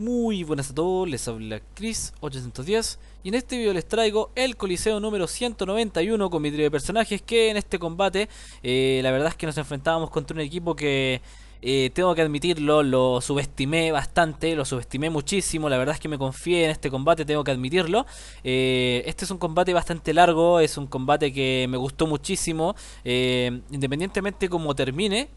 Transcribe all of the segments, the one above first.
Muy buenas a todos, les habla Chris810 y en este video les traigo el Coliseo número 191 con mi trio de personajes que en este combate eh, la verdad es que nos enfrentábamos contra un equipo que eh, tengo que admitirlo, lo subestimé bastante, lo subestimé muchísimo. La verdad es que me confié en este combate, tengo que admitirlo. Eh, este es un combate bastante largo, es un combate que me gustó muchísimo. Eh, independientemente cómo termine,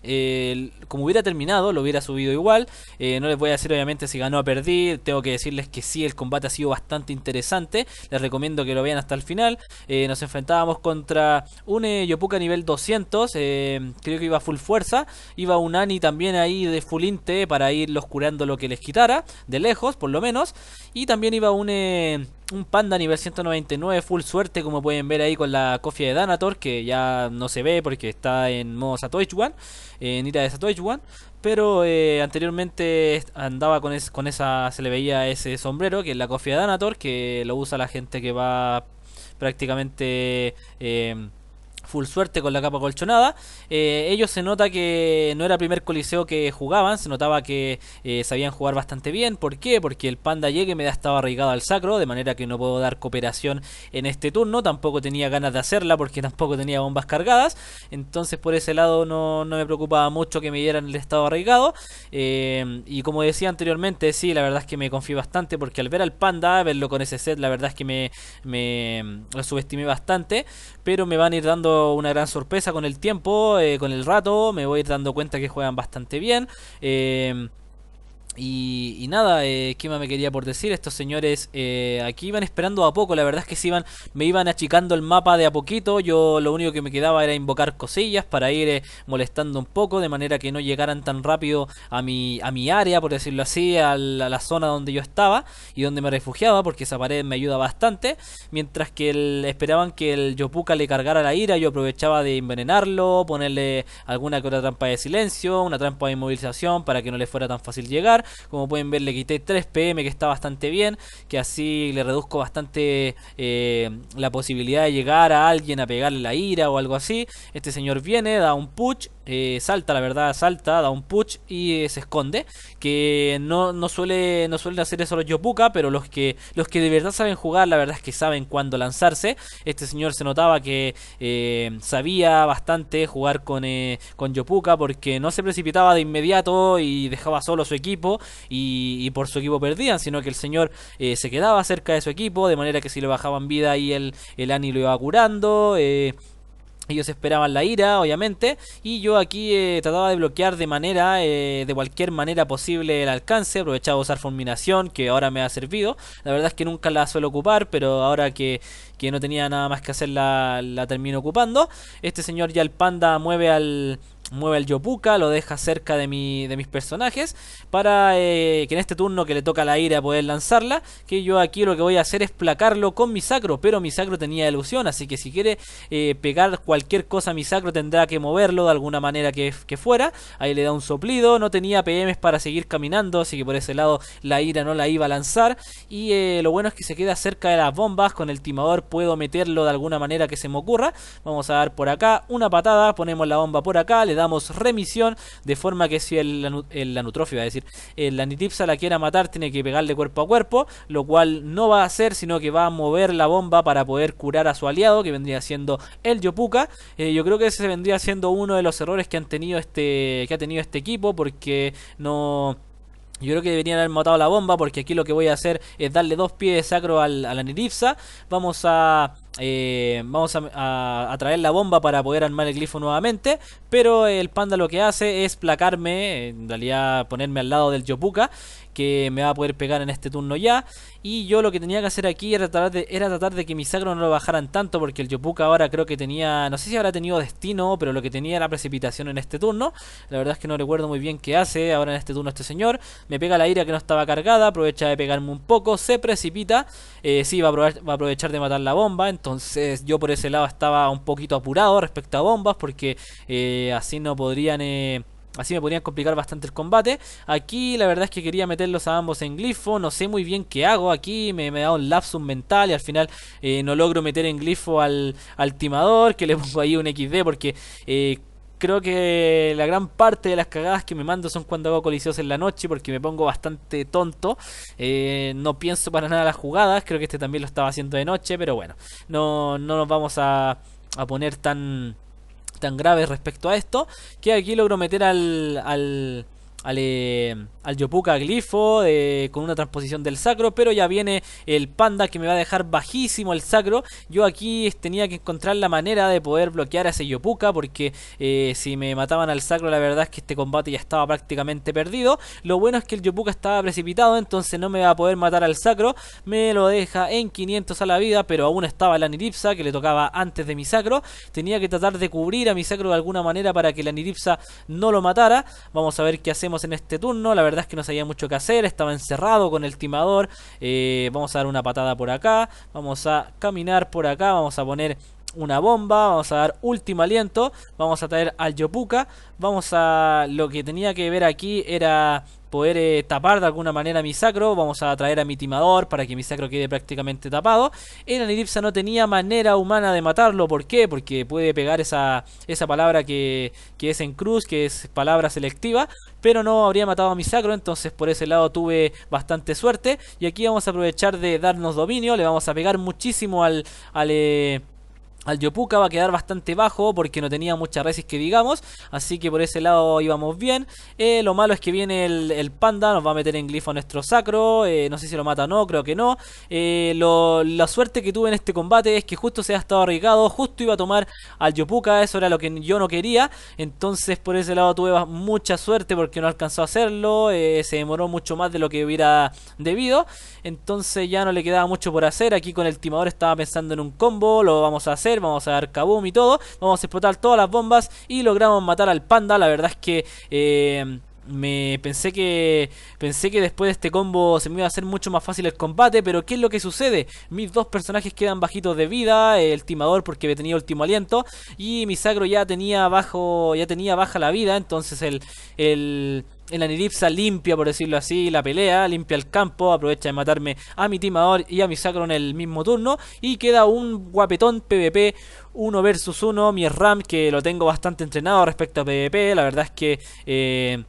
como hubiera terminado, lo hubiera subido igual. no les voy a decir obviamente si ganó o perdí. Tengo que decirles que sí, el combate ha sido bastante interesante. Les recomiendo que lo vean hasta el final. nos enfrentábamos contra un Yopuka nivel 200, creo que iba full fuerza, iba un Ani también también ahí de inte para irlos curando lo que les quitara, de lejos por lo menos. Y también iba un, eh, un panda nivel 199, full suerte como pueden ver ahí con la cofia de Danator, que ya no se ve porque está en modo Satoichi One, en ira de Satoichi One. Pero eh, anteriormente andaba con, con esa, se le veía ese sombrero, que es la cofia de Danator, que lo usa la gente que va prácticamente... Eh, full suerte con la capa colchonada. Eh, ellos se nota que no era el primer coliseo que jugaban, se notaba que eh, sabían jugar bastante bien. ¿Por qué? Porque el panda llegue me da estado arraigado al sacro, de manera que no puedo dar cooperación en este turno. Tampoco tenía ganas de hacerla porque tampoco tenía bombas cargadas. Entonces por ese lado no, me preocupaba mucho que me dieran el estado arraigado. Eh, y como decía anteriormente, sí, la verdad es que me confié bastante porque al ver al panda, verlo con ese set, la verdad es que me, me subestimé bastante. Pero me van a ir dando una gran sorpresa con el tiempo, eh, con el rato. Me voy dando cuenta que juegan bastante bien. Eh, y, nada, eh, ¿qué más me quería por decir? Estos señores eh, aquí iban esperando a poco, la verdad es que se iban, me iban achicando el mapa de a poquito, yo lo único que me quedaba era invocar cosillas para ir eh, molestando un poco, de manera que no llegaran tan rápido a mi, a mi área, por decirlo así, a la, zona donde yo estaba y donde me refugiaba, porque esa pared me ayuda bastante, mientras que esperaban que el Yopuka le cargara la ira, yo aprovechaba de envenenarlo, ponerle alguna que otra trampa de silencio, una trampa de inmovilización para que no le fuera tan fácil llegar como pueden ver, le quité 3 PM, que está bastante bien. Que así le reduzco bastante eh, la posibilidad de llegar a alguien a pegarle la ira o algo así. Este señor viene, da un push eh, salta, la verdad, salta, da un push y eh, se esconde. Que no, suele, no suelen hacer eso los Yopuka, pero los que, los que de verdad saben jugar, la verdad es que saben cuándo lanzarse. Este señor se notaba que eh, sabía bastante jugar con, con Yopuka porque no se precipitaba de inmediato y dejaba solo su equipo y, por su equipo perdían, sino que el señor se quedaba cerca de su equipo, de manera que si le bajaban vida ahí el, el Ani lo iba curando. Eh, ellos esperaban la ira, obviamente, y yo aquí eh, trataba de bloquear de manera, eh, de cualquier manera posible el alcance, aprovechaba usar fulminación, que ahora me ha servido. La verdad es que nunca la suelo ocupar, pero ahora que, que no tenía nada más que hacer la, la termino ocupando. Este señor ya el panda mueve al, mueve el Yopuka, lo deja cerca de, mi, de mis personajes, para eh, que en este turno que le toca la ira poder lanzarla, que yo aquí lo que voy a hacer es placarlo con mi sacro, pero mi sacro tenía ilusión, así que si quiere eh, pegar cualquier cosa a mi sacro tendrá que moverlo de alguna manera que, que fuera, ahí le da un soplido, no tenía PMs para seguir caminando, así que por ese lado la ira no la iba a lanzar, y eh, lo bueno es que se queda cerca de las bombas, con el timador puedo meterlo de alguna manera que se me ocurra, vamos a dar por acá una patada, ponemos la bomba por acá, le damos remisión, de forma que si el, el anutrofio, es decir, la Nitipsa la quiera matar, tiene que pegarle cuerpo a cuerpo, lo cual no va a hacer, sino que va a mover la bomba para poder curar a su aliado, que vendría siendo el Yopuka. Eh, yo creo que ese vendría siendo uno de los errores que han tenido este, que ha tenido este equipo, porque no... Yo creo que deberían haber matado la bomba porque aquí lo que voy a hacer es darle dos pies de sacro al, a la Nitipsa Vamos a eh, vamos a, traer la bomba para poder armar el glifo nuevamente. Pero el panda lo que hace es placarme, en realidad ponerme al lado del Yopuka, que me va a poder pegar en este turno ya. Y yo lo que tenía que hacer aquí era tratar de, era tratar de que mis sacro no lo bajaran tanto, porque el Yopuka ahora creo que tenía, no sé si habrá tenido destino, pero lo que tenía era precipitación en este turno. La verdad es que no recuerdo muy bien qué hace ahora en este turno este señor. Me pega la ira que no estaba cargada, aprovecha de pegarme un poco, se precipita. Eh, sí, va a, a aprovechar de matar la bomba. Entonces yo por ese lado estaba un poquito apurado respecto a bombas porque eh, así no podrían... Eh, así me podrían complicar bastante el combate. Aquí la verdad es que quería meterlos a ambos en glifo. No sé muy bien qué hago aquí. Me, me da un lapsus mental y al final eh, no logro meter en glifo al, al timador. Que le pongo ahí un XD porque creo que la gran parte de las cagadas que me mando son cuando hago coliseos en la noche porque me pongo bastante tonto. Eh, no pienso para nada las jugadas, creo que este también lo estaba haciendo de noche, pero bueno, no, nos vamos a, poner tan tan graves respecto a esto que aquí logro meter al, al al, eh, Yopuka Glifo eh, con una transposición del sacro, pero ya viene el panda que me va a dejar bajísimo el sacro. Yo aquí tenía que encontrar la manera de poder bloquear a ese Yopuka porque eh, si me mataban al sacro la verdad es que este combate ya estaba prácticamente perdido. Lo bueno es que el Yopuka estaba precipitado, entonces no me va a poder matar al sacro. Me lo deja en 500 a la vida, pero aún estaba la Niripsa que le tocaba antes de mi sacro. Tenía que tratar de cubrir a mi sacro de alguna manera para que la Niripsa no lo matara. Vamos a ver qué hacemos en este turno. La verdad es que no sabía mucho que hacer. Estaba encerrado con el timador. Eh, vamos a dar una patada por acá. Vamos a caminar por acá. Vamos a poner una bomba, vamos a dar último aliento, vamos a traer al Yopuka, vamos a... Lo que tenía que ver aquí era poder eh, tapar de alguna manera mi sacro. Vamos a traer a mi timador para que mi sacro quede prácticamente tapado. El elipsa no tenía manera humana de matarlo. ¿Por qué? Porque puede pegar esa, esa palabra que, que es en cruz, que es palabra selectiva. Pero no habría matado a mi sacro. Entonces por ese lado tuve bastante suerte. Y aquí vamos a aprovechar de darnos dominio. Le vamos a pegar muchísimo al... al eh, al Yopuka va a quedar bastante bajo porque no tenía muchas resis que digamos. Así que por ese lado íbamos bien. Eh, lo malo es que viene el, panda, nos va a meter en glifo nuestro sacro. Eh, no sé si lo mata o no, creo que no. Eh, la suerte que tuve en este combate es que justo se ha estado arriesgado. Justo iba a tomar al Yopuka, eso era lo que yo no quería. Entonces por ese lado tuve mucha suerte porque no alcanzó a hacerlo. se demoró mucho más de lo que hubiera debido. Entonces ya no le quedaba mucho por hacer. Aquí con el timador estaba pensando en un combo, lo vamos a hacer vamos a dar kaboom y todo. Vamos a explotar todas las bombas y logramos matar al panda. La verdad es que... Eh, me pensé que pensé que después de este combo se me iba a hacer mucho más fácil el combate, pero ¿qué es lo que sucede? Mis dos personajes quedan bajitos de vida, el timador porque tenía último aliento y mi sacro ya tenía bajo ya tenía baja la vida, entonces el el el Aniripsa limpia, por decirlo así, la pelea, limpia el campo, aprovecha de matarme a mi timador y a mi sacro en el mismo turno. Y queda un guapetón PvP 1 vs 1, mi RAM que lo tengo bastante entrenado respecto a PvP, la verdad es que... Eh,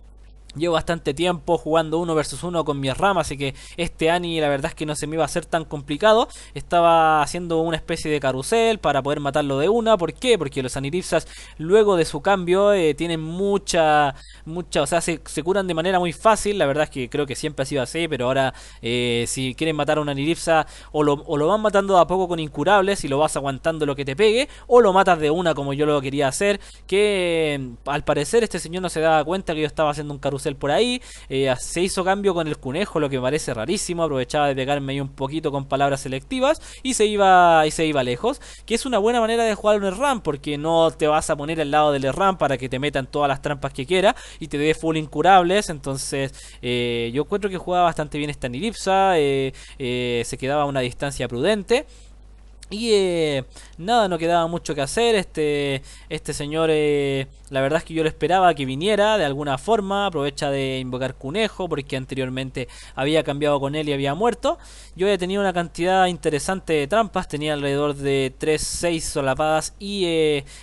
Llevo bastante tiempo jugando uno versus uno con mi rama, así que este Ani la verdad es que no se me iba a hacer tan complicado. Estaba haciendo una especie de carrusel para poder matarlo de una. ¿Por qué? Porque los Aniripsas luego de su cambio eh, tienen mucha, mucha, o sea, se, curan de manera muy fácil. La verdad es que creo que siempre ha sido así, pero ahora eh, si quieren matar a un Aniripsa o lo, van matando a poco con incurables y lo vas aguantando lo que te pegue, o lo matas de una como yo lo quería hacer. Que eh, al parecer este señor no se daba cuenta que yo estaba haciendo un carrusel por ahí. Eh, se hizo cambio con el Cunejo, lo que me parece rarísimo. Aprovechaba de pegarme ahí un poquito con palabras selectivas y se iba, y se iba lejos. Que es una buena manera de jugar un RAM. porque no te vas a poner al lado del RAM para que te metan todas las trampas que quiera y te dé full incurables. Entonces, eh, yo encuentro que jugaba bastante bien esta Nilipsa. Eh, se quedaba a una distancia prudente. Y eh, nada, no quedaba mucho que hacer. Este, este señor, eh, la verdad es que yo lo esperaba que viniera de alguna forma. Aprovecha de invocar Cunejo porque anteriormente había cambiado con él y había muerto. Yo había tenido una cantidad interesante de trampas. Tenía alrededor de 3, 6 solapadas y 2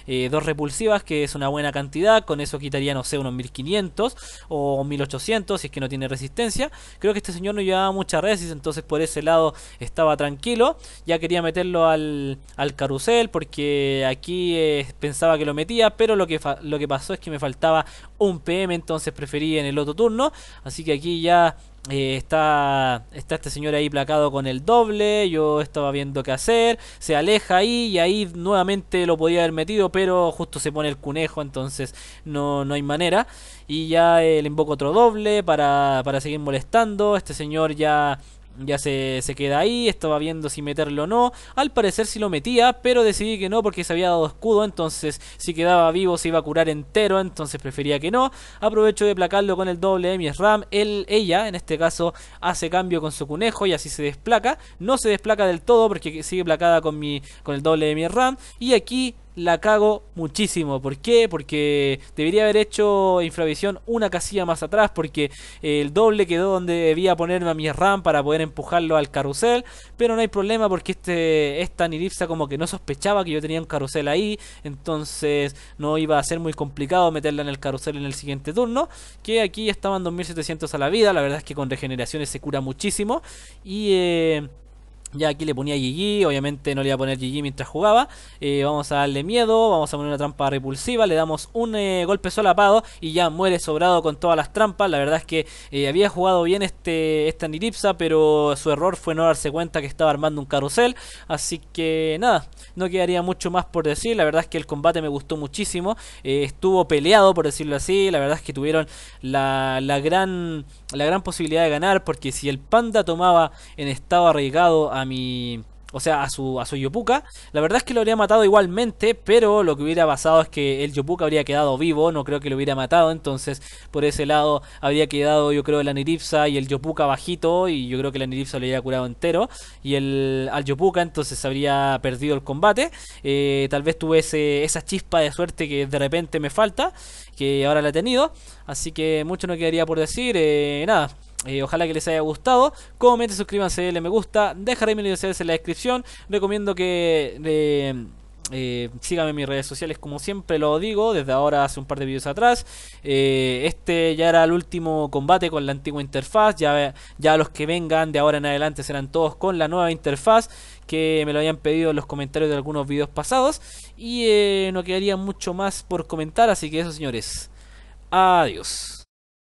eh, repulsivas, que es una buena cantidad. Con eso quitaría, no sé, unos 1500 o 1800 si es que no tiene resistencia. Creo que este señor no llevaba muchas resistencia, entonces por ese lado estaba tranquilo. Ya quería meterlo a al, carrusel porque aquí eh, pensaba que lo metía, pero lo que, lo que pasó es que me faltaba un PM, entonces preferí en el otro turno. Así que aquí ya eh, está, está este señor ahí placado con el doble. Yo estaba viendo qué hacer. Se aleja ahí y ahí nuevamente lo podía haber metido, pero justo se pone el cunejo, entonces no, no hay manera. Y ya eh, le invoco otro doble para, para seguir molestando. Este señor ya ya se, queda ahí, estaba viendo si meterlo o no. Al parecer si lo metía, pero decidí que no porque se había dado escudo, entonces si quedaba vivo se iba a curar entero, entonces prefería que no. Aprovecho de placarlo con el doble de mi RAM. Él, ella, en este caso, hace cambio con su cunejo y así se desplaca. No se desplaca del todo porque sigue placada con, mi, con el doble de mi RAM. Y aquí la cago muchísimo. ¿Por qué? Porque debería haber hecho Infravisión una casilla más atrás, porque eh, el doble quedó donde debía ponerme a mi RAM para poder empujarlo al carrusel, pero no hay problema porque este, esta Niripsa como que no sospechaba que yo tenía un carrusel ahí, entonces no iba a ser muy complicado meterla en el carrusel en el siguiente turno, que aquí estaban 2700 a la vida, la verdad es que con regeneraciones se cura muchísimo y... Eh, ya aquí le ponía Gigi, obviamente no le iba a poner Gigi mientras jugaba. Eh, vamos a darle miedo, vamos a poner una trampa repulsiva, le damos un eh, golpe solapado y ya muere sobrado con todas las trampas. La verdad es que eh, había jugado bien este esta Niripsa, pero su error fue no darse cuenta que estaba armando un carrusel. Así que nada, no quedaría mucho más por decir. La verdad es que el combate me gustó muchísimo, estuvo peleado por decirlo así. La verdad es que tuvieron la, gran, la gran posibilidad de ganar porque si el panda tomaba en estado arraigado a mi o sea, a su, a su Yopuka. La verdad es que lo habría matado igualmente, pero lo que hubiera pasado es que el Yopuka habría quedado vivo, no creo que lo hubiera matado, entonces por ese lado habría quedado yo creo la Niripsa y el Yopuka bajito, y yo creo que la Niripsa lo hubiera curado entero, y el, al Yopuka entonces habría perdido el combate, eh, tal vez tuve esa chispa de suerte que de repente me falta, que ahora la he tenido, así que mucho no quedaría por decir, eh, nada. Eh, ojalá que les haya gustado. Comenten, suscríbanse, le me gusta. Dejaré mis redes en la descripción. Recomiendo que eh, eh, síganme en mis redes sociales como siempre lo digo. Desde ahora hace un par de videos atrás. este ya era el último combate con la antigua interfaz. Ya, ya los que vengan de ahora en adelante serán todos con la nueva interfaz. Que me lo habían pedido en los comentarios de algunos videos pasados. Y no quedaría mucho más por comentar. Así que eso señores. Adiós.